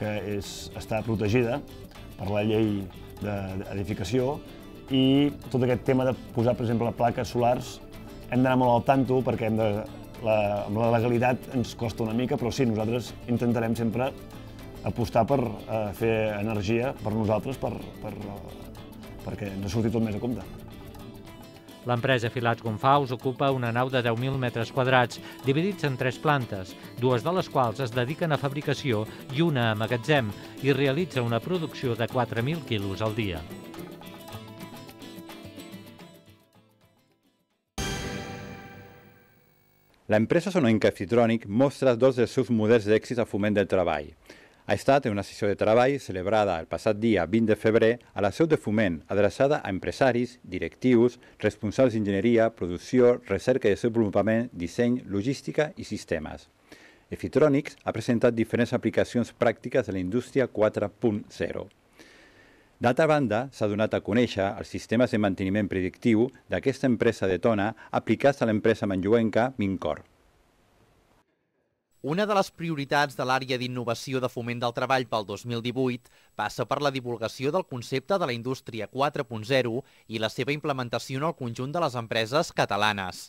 que és, està protegida per la llei d'edificació i tot aquest tema de posar, per exemple, plaques solars, hem d'anar molt al tanto perquè hem de, la, la legalitat ens costa una mica, però sí, nosaltres intentarem sempre apostar per eh, fer energia per nosaltres per, per, eh, perquè ens surti tot més a compte. L'empresa Filats Gonfaus ocupa una nau de 10.000 metres quadrats, dividits en tres plantes, dues de les quals es dediquen a fabricació i una a magatzem, i realitza una producció de 4.000 quilos al dia. L'empresa Sonoinca Citronic mostra dos dels seus models d'èxit a foment del treball. Ha estat una sessió de treball celebrada el passat dia 20 de febrer a la seu de Foment, adreçada a empresaris, directius, responsables d'enginyeria, producció, recerca i desenvolupament, disseny, logística i sistemes. Efitronics ha presentat diferents aplicacions pràctiques de la indústria 4.0. D'altra banda, s'ha donat a conèixer els sistemes de manteniment predictiu d'aquesta empresa de Tona aplicats a l'empresa manjuenca Mincor. Una de les prioritats de l'àrea d'innovació de foment del treball pel 2018 passa per la divulgació del concepte de la indústria 4.0 i la seva implementació en el conjunt de les empreses catalanes.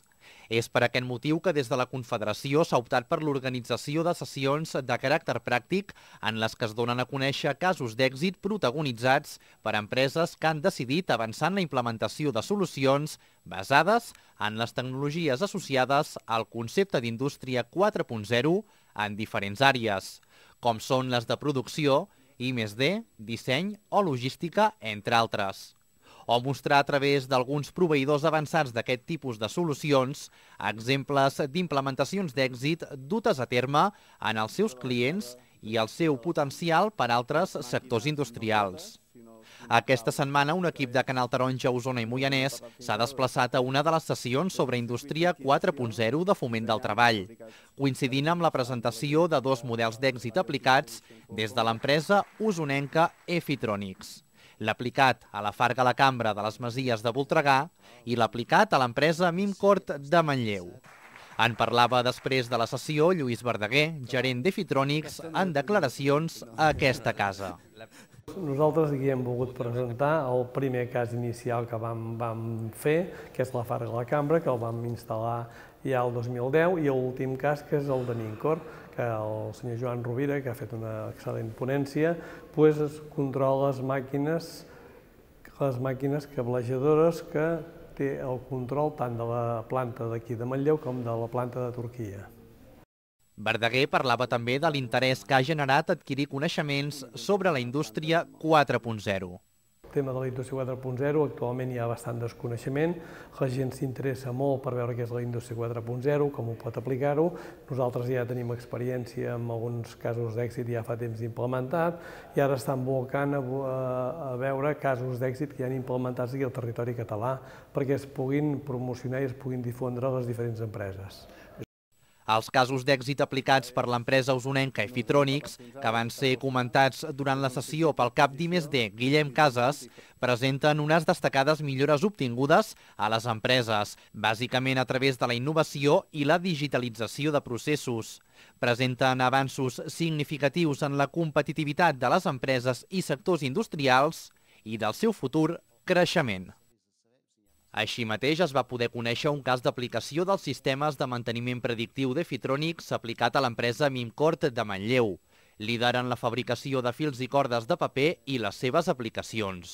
És per aquest motiu que des de la Confederació s'ha optat per l'organització de sessions de caràcter pràctic en les que es donen a conèixer casos d'èxit protagonitzats per empreses que han decidit avançar en la implementació de solucions basades en les tecnologies associades al concepte d'indústria 4.0 en diferents àrees, com són les de producció, I més de disseny o logística, entre altres o mostrar a través d'alguns proveïdors avançats d'aquest tipus de solucions exemples d'implementacions d'èxit dutes a terme en els seus clients i el seu potencial per a altres sectors industrials. Aquesta setmana, un equip de Canal Taronja, Osona i Moianès s'ha desplaçat a una de les sessions sobre Indústria 4.0 de Foment del Treball, coincidint amb la presentació de dos models d'èxit aplicats des de l'empresa usonenca Efitronics l'aplicat a la Farga la Cambra de les Masies de Voltregà i l'aplicat a l'empresa Mimcort de Manlleu. En parlava després de la sessió Lluís Verdaguer, gerent de en declaracions a aquesta casa. Nosaltres hi hem volgut presentar el primer cas inicial que vam, vam fer, que és la Farga la Cambra, que el vam instal·lar ja el 2010, i l'últim cas, que és el de Mimcort, que el senyor Joan Rovira, que ha fet una excel·lent ponència, pues es controla les màquines, les màquines cablejadores que té el control tant de la planta d'aquí de Manlleu com de la planta de Turquia. Verdaguer parlava també de l'interès que ha generat adquirir coneixements sobre la indústria 4.0 tema de la indústria 4.0 actualment hi ha bastant desconeixement, la gent s'interessa molt per veure què és la indústria 4.0, com ho pot aplicar-ho, nosaltres ja tenim experiència en alguns casos d'èxit ja fa temps implementat i ara estan volcant a, a veure casos d'èxit que hi han implementats aquí al territori català perquè es puguin promocionar i es puguin difondre les diferents empreses. Els casos d'èxit aplicats per l'empresa usonenca Efitronics, que van ser comentats durant la sessió pel cap d'IMSD Guillem Casas, presenten unes destacades millores obtingudes a les empreses, bàsicament a través de la innovació i la digitalització de processos. Presenten avanços significatius en la competitivitat de les empreses i sectors industrials i del seu futur creixement. Així mateix es va poder conèixer un cas d'aplicació dels sistemes de manteniment predictiu de Fitronics aplicat a l'empresa Mimcort de Manlleu, líder en la fabricació de fils i cordes de paper i les seves aplicacions.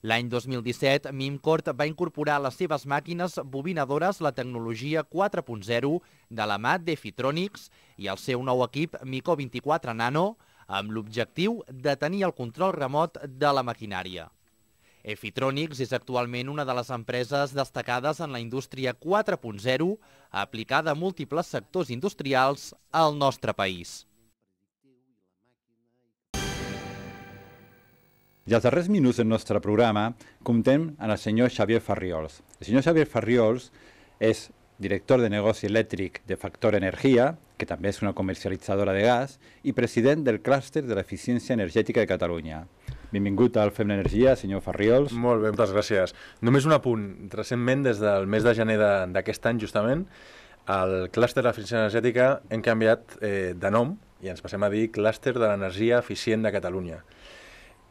L'any 2017, Mimcort va incorporar a les seves màquines bobinadores la tecnologia 4.0 de la mà de Fitronics i el seu nou equip Mico 24 Nano amb l'objectiu de tenir el control remot de la maquinària. Efitronics és actualment una de les empreses destacades en la indústria 4.0 aplicada a múltiples sectors industrials al nostre país. I els darrers minuts del nostre programa comptem amb el senyor Xavier Farriols. El senyor Xavier Farriols és director de negoci elèctric de Factor Energia, que també és una comercialitzadora de gas, i president del clúster de l'eficiència energètica de Catalunya. Benvingut al Fem l'Energia, senyor Ferriols. Molt bé, moltes gràcies. Només un apunt. Recentment, des del mes de gener d'aquest any, justament, el clúster de l'eficiència energètica hem canviat eh, de nom i ens passem a dir clúster de l'energia eficient de Catalunya.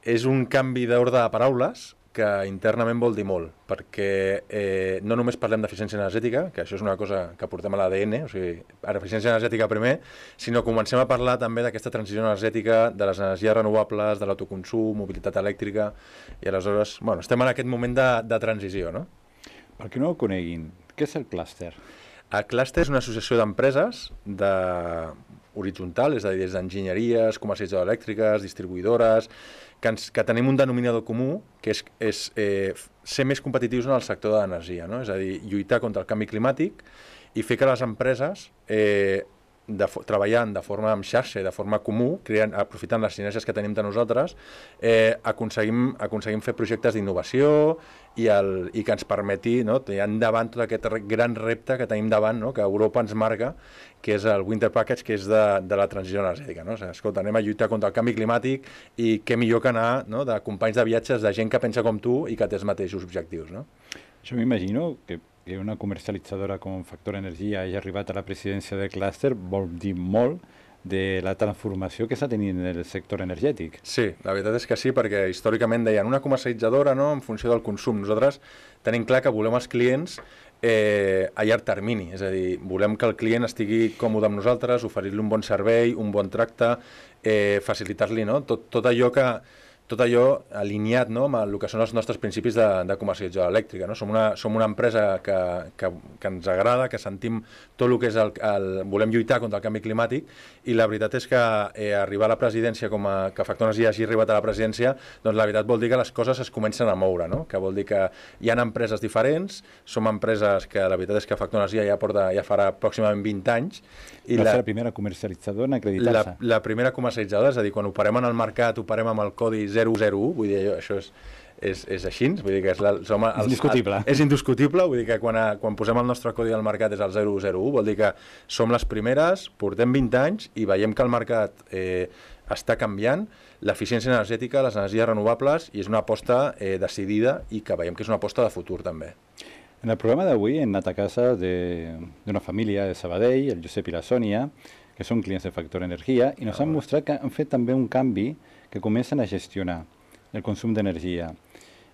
És un canvi d'ordre de paraules que internament vol dir molt, perquè eh, no només parlem d'eficiència energètica, que això és una cosa que portem a l'ADN, o sigui, ara eficiència energètica primer, sinó comencem a parlar també d'aquesta transició energètica, de les energies renovables, de l'autoconsum, mobilitat elèctrica, i aleshores, bueno, estem en aquest moment de, de transició, no? Per qui no ho coneguin, què és el clúster? El clúster és una associació d'empreses de horitzontal, és a dir, des d'enginyeries, comercialitzadores elèctriques, distribuïdores, que, ens, que tenim un denominador comú, que és, és eh, ser més competitius en el sector de l'energia, no? és a dir, lluitar contra el canvi climàtic i fer que les empreses eh, de, treballant de forma en xarxa i de forma comú, creant, aprofitant les sinergies que tenim de nosaltres, eh, aconseguim, aconseguim fer projectes d'innovació i, el, i que ens permeti no, tenir endavant tot aquest gran repte que tenim davant, no, que Europa ens marca, que és el Winter Package, que és de, de la transició energètica. No? O sigui, escolta, anem a lluitar contra el canvi climàtic i què millor que anar no, de companys de viatges, de gent que pensa com tu i que té els mateixos objectius. No? Això m'imagino que una comercialitzadora com Factor Energia hagi arribat a la presidència del clúster vol dir molt de la transformació que està tenint el sector energètic. Sí, la veritat és que sí, perquè històricament deien una comercialitzadora no, en funció del consum. Nosaltres tenim clar que volem els clients eh, a llarg termini, és a dir, volem que el client estigui còmode amb nosaltres, oferir-li un bon servei, un bon tracte, eh, facilitar-li no, tot, tot allò que, tot allò alineat no, amb el que són els nostres principis de, de comercialització elèctrica. No? Som, una, som una empresa que, que, que ens agrada, que sentim tot el que és el, el... volem lluitar contra el canvi climàtic i la veritat és que eh, arribar a la presidència, com a, que Factor Energia hagi arribat a la presidència, doncs la veritat vol dir que les coses es comencen a moure, no? que vol dir que hi ha empreses diferents, som empreses que la veritat és que Factor Energia ja, porta, ja farà pròximament 20 anys. I Va la, ser la primera comercialitzadora en acreditar-se. La, la primera comercialitzadora, és a dir, quan operem en el mercat, operem amb el codi 0-0-1, vull dir, això és, és, és així, vull dir que és, la, som els, és indiscutible. El, és indiscutible, vull dir que quan, a, quan posem el nostre codi al mercat és el 001, vol dir que som les primeres, portem 20 anys i veiem que el mercat eh, està canviant, l'eficiència energètica, les energies renovables, i és una aposta eh, decidida i que veiem que és una aposta de futur també. En el programa d'avui hem anat a casa d'una família de Sabadell, el Josep i la Sònia, que són clients de Factor Energia, i ens ah, han mostrat que han fet també un canvi que comencen a gestionar el consum d'energia.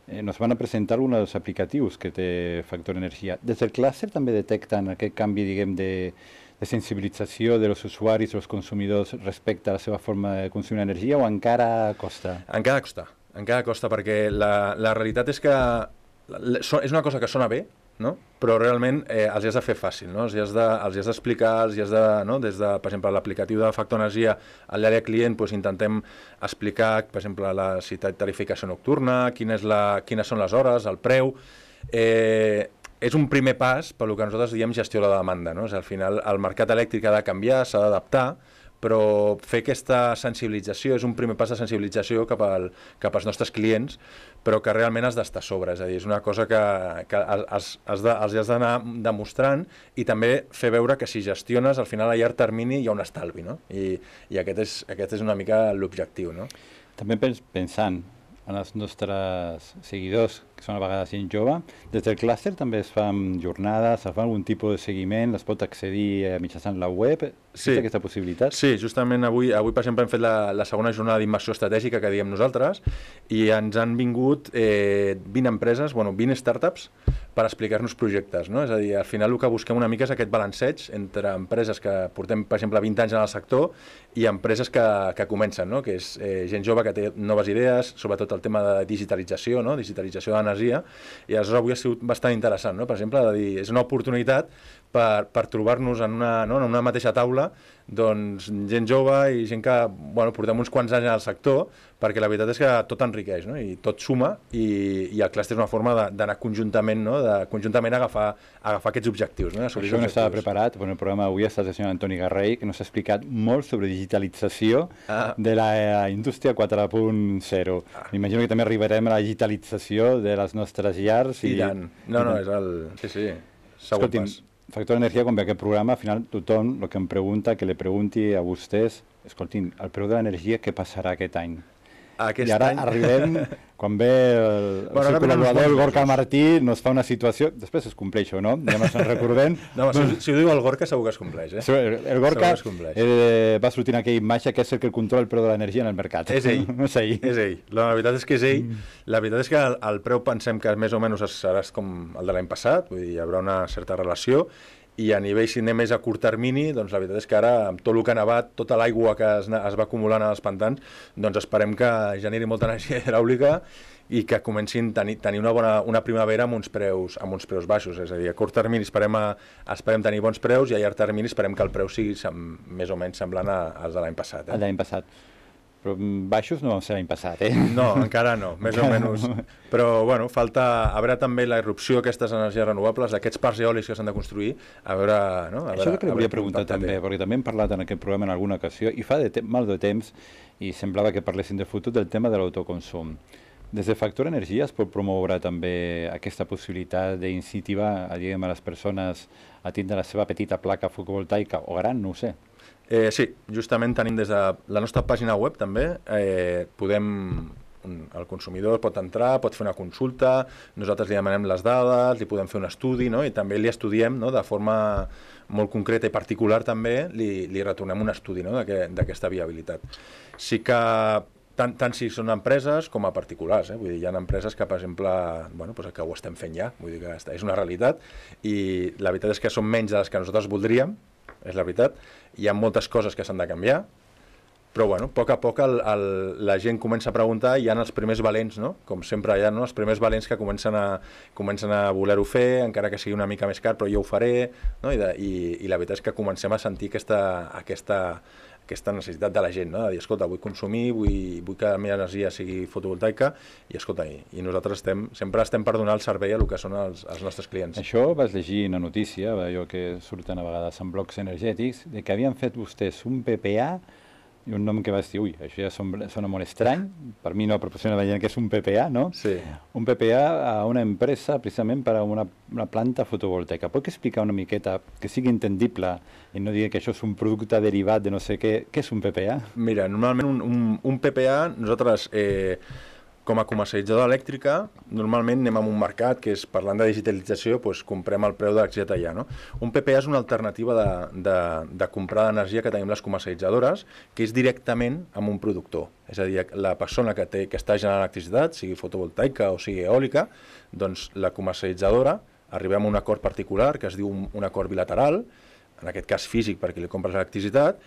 Eh, nos van a presentar un dels aplicatius que té Factor Energia. Des del clàster també detecten aquest canvi, diguem, de, de sensibilització dels usuaris, dels consumidors respecte a la seva forma de consumir energia o encara costa? Encara costa, encara costa, perquè la, la realitat és que la, la, és una cosa que sona bé, no? però realment eh, els has de fer fàcil, no? els has d'explicar, de, els has de, no? des de, per exemple, l'aplicatiu de Factor Energia a l'àrea client doncs, intentem explicar, per exemple, la ciutat tarificació nocturna, quina és la, quines són les hores, el preu... Eh, és un primer pas per lo que nosaltres diem gestió de la demanda. No? És, al final, el mercat elèctric ha de canviar, s'ha d'adaptar, però fer aquesta sensibilització és un primer pas de sensibilització cap, al, cap als nostres clients, però que realment has d'estar sobre, és a dir, és una cosa que, que has, has de, els has d'anar demostrant i també fer veure que si gestiones, al final a llarg termini hi ha un estalvi, no? I, i aquest, és, aquest és una mica l'objectiu, no? També pensant en els nostres seguidors són a vegades gent jove. Des del clúster també es fan jornades, es fa algun tipus de seguiment, les pot accedir eh, mitjançant la web, sí. aquesta possibilitat? Sí, justament avui, avui per exemple, hem fet la, la segona jornada d'inversió estratègica que diem nosaltres i ens han vingut eh, 20 empreses, bueno, 20 startups per explicar-nos projectes, no? És a dir, al final el que busquem una mica és aquest balanceig entre empreses que portem, per exemple, 20 anys en el sector i empreses que, que comencen, no? Que és eh, gent jove que té noves idees, sobretot el tema de digitalització, no? Digitalització d'energia l'energia, i aleshores avui ha sigut bastant interessant, no? per exemple, de dir, és una oportunitat per, per trobar-nos en, una, no, en una mateixa taula doncs, gent jove i gent que bueno, portem uns quants anys al sector, perquè la veritat és que tot enriqueix no? i tot suma i, i el clúster és una forma d'anar conjuntament, no? de conjuntament agafar, agafar aquests objectius. No? Això Això no estava preparat, però el programa avui està estat el senyor Antoni Garrey, que ens ha explicat molt sobre digitalització ah. de la eh, indústria 4.0. Ah. M'imagino que també arribarem a la digitalització de les nostres llars. I, I tant. No, no, és el... Sí, sí. Segur Escolti'm, pas Factor Energia, quan ve aquest programa, al final tothom el que em pregunta, que li pregunti a vostès, escolti, el preu de l'energia, què passarà aquest any? Aquest I ara any... arribem, (laughs) quan ve el, bueno, el col·laborador, el Gorka Martí, nos fa una situació... Després es compleix no, ja no se'n recordem. (laughs) no, si, si ho diu el Gorka segur que es compleix. Eh? El, el Gorka eh, va sortir en aquella imatge que és el que controla el preu de l'energia en el mercat. És ell. (laughs) és ell. És ell. La veritat és que és ell. Mm. La veritat és que el, el preu pensem que més o menys serà com el de l'any passat, vull dir, hi haurà una certa relació, i a nivell, si anem més a curt termini, doncs la veritat és que ara, amb tot el que ha nevat, tota l'aigua que es, es va acumulant als pantans, doncs esperem que generi molta energia hidràulica i que comencin a tenir, tenir una, bona, una primavera amb uns, preus, amb uns preus baixos. És a dir, a curt termini esperem, a, esperem tenir bons preus i a llarg termini esperem que el preu sigui sem, més o menys semblant als de l'any passat. Eh? L'any passat. Però baixos no vam ser l'any passat, eh? No, encara no, més encara o menys. No. Però, bueno, falta... Haurà també la irrupció d'aquestes energies renovables, d'aquests parcs eòlics que s'han de construir, a veure... No? A Això és el que li volia preguntar també, eh? perquè també hem parlat en aquest programa en alguna ocasió, i fa de temps, mal de temps, i semblava que parlessin de futur del tema de l'autoconsum. Des de Factor Energia es pot promoure també aquesta possibilitat d'incitivar diguem, a les persones a tindre la seva petita placa fotovoltaica, o gran, no ho sé, Eh, sí, justament tenim des de la nostra pàgina web també, eh, podem el consumidor pot entrar, pot fer una consulta, nosaltres li demanem les dades, li podem fer un estudi, no? i també li estudiem no? de forma molt concreta i particular també, li, li retornem un estudi no? d'aquesta viabilitat. Sí que tant, tant si són empreses com a particulars. Eh? Vull dir, hi ha empreses que, per exemple, bueno, doncs que ho estem fent ja, vull dir que és una realitat, i la veritat és que són menys de les que nosaltres voldríem, és la veritat, hi ha moltes coses que s'han de canviar, però bueno, a poc a poc el, el, la gent comença a preguntar i hi ha els primers valents, no? com sempre hi ha no? els primers valents que comencen a, comencen a voler-ho fer, encara que sigui una mica més car, però jo ho faré, no? I, de, i, i la veritat és que comencem a sentir aquesta, aquesta, aquesta necessitat de la gent, no? de dir, escolta, vull consumir, vull, vull que la meva energia sigui fotovoltaica, i escolta, i, i nosaltres estem, sempre estem per donar el servei a el que són els, els nostres clients. Això vas llegir una notícia, allò que surten a vegades en blocs energètics, de que havien fet vostès un PPA i un nom que vas dir, ui, això ja sona, sona molt estrany, per mi no, però potser la que és un PPA, no? Sí. Un PPA a una empresa precisament per a una, una planta fotovoltaica. Pots explicar una miqueta, que sigui entendible, i no dir que això és un producte derivat de no sé què, què és un PPA? Mira, normalment un, un, un PPA nosaltres... Eh, com a comercialitzador elèctrica, normalment anem a un mercat que és, parlant de digitalització, doncs comprem el preu de l'energia allà. No? Un PPA és una alternativa de, de, de comprar l'energia que tenim les comercialitzadores, que és directament amb un productor. És a dir, la persona que, té, que està generant electricitat, sigui fotovoltaica o sigui eòlica, doncs la comercialitzadora arribem a un acord particular que es diu un, un acord bilateral, en aquest cas físic perquè li compres l'electricitat,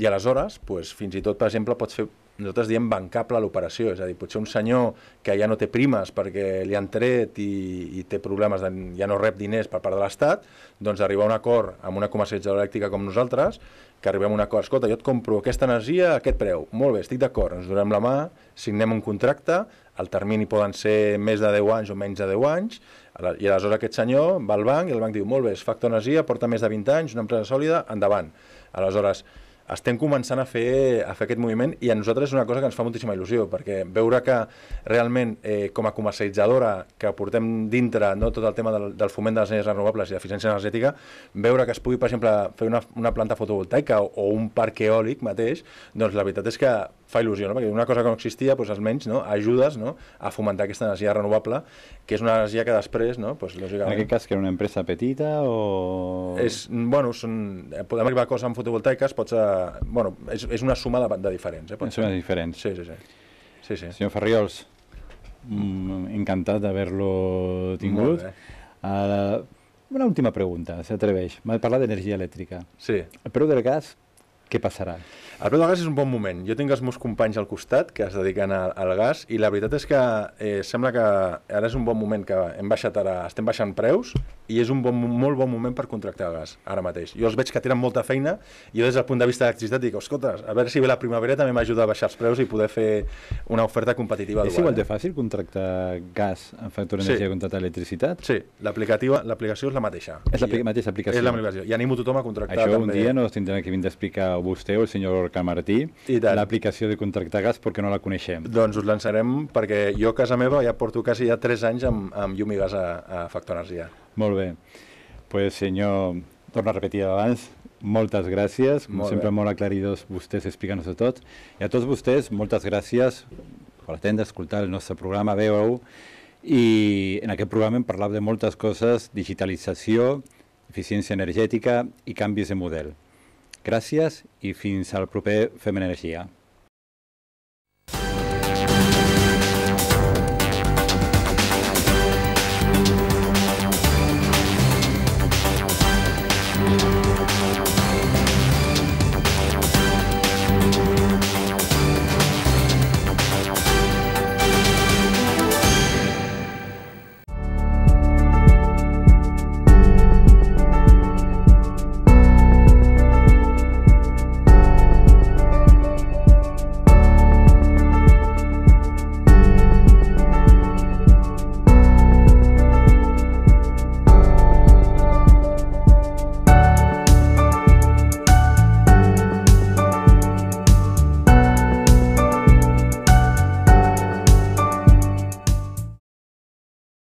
i aleshores, doncs, fins i tot, per exemple, pots fer nosaltres diem bancable l'operació, és a dir, potser un senyor que ja no té primes perquè li han tret i, i té problemes, de, ja no rep diners per part de l'Estat, doncs arriba a un acord amb una comercialitzadora elèctrica com nosaltres, que arribem a un acord, escolta, jo et compro aquesta energia a aquest preu, molt bé, estic d'acord, ens donem la mà, signem un contracte, el termini poden ser més de 10 anys o menys de 10 anys, i aleshores aquest senyor va al banc i el banc diu, molt bé, es fa energia, porta més de 20 anys, una empresa sòlida, endavant. Aleshores, estem començant a fer, a fer aquest moviment i a nosaltres és una cosa que ens fa moltíssima il·lusió perquè veure que realment eh, com a comercialitzadora que portem dintre no, tot el tema del, del foment de les energies renovables i l'eficiència energètica, veure que es pugui, per exemple, fer una, una planta fotovoltaica o, o un parc eòlic mateix, doncs la veritat és que fa il·lusió, no? perquè una cosa que no existia, doncs, almenys no? ajudes no? a fomentar aquesta energia renovable, que és una energia que després, no? doncs, lògicament... En aquest cas, que era una empresa petita o...? És, bueno, són, eh, podem arribar a coses amb fotovoltaiques, pots... A, eh, bueno, és, és una suma de, de diferents. Eh? Pot és una diferents. Sí, sí, sí. sí, sí. Senyor Ferriols, mm, encantat d'haver-lo tingut. Uh, una última pregunta, s'atreveix. M'ha parlat d'energia elèctrica. Sí. El preu del gas, què passarà? El preu del gas és un bon moment. Jo tinc els meus companys al costat que es dediquen a, al gas i la veritat és que eh, sembla que ara és un bon moment que hem baixat ara, estem baixant preus i és un bon, molt bon moment per contractar gas ara mateix. Jo els veig que tenen molta feina i jo des del punt de vista d'electricitat dic, escolta, a veure si ve la primavera també m'ajuda a baixar els preus i poder fer una oferta competitiva. És igual de eh? fàcil contractar gas en factura d'energia sí. contractar electricitat? Sí, l'aplicació és la mateixa. És la mateixa aplicació? És la mateixa. I animo tothom a contractar Això també. un dia no tindrem que vindre a explicar vostè o el senyor Marc Martí, l'aplicació de Contractar Gas, perquè no la coneixem. Doncs us llançarem perquè jo a casa meva ja porto quasi ja 3 anys amb, amb llum i gas a, a Factor Energia. Molt bé. Pues senyor, torno a repetir abans, moltes gràcies, com molt sempre bé. molt aclaridors vostès explicant-nos a tots. I a tots vostès, moltes gràcies per atendre, escoltar el nostre programa, veure-ho, i en aquest programa hem parlat de moltes coses, digitalització, eficiència energètica i canvis de model. Gràcies i fins al proper Fem Energia.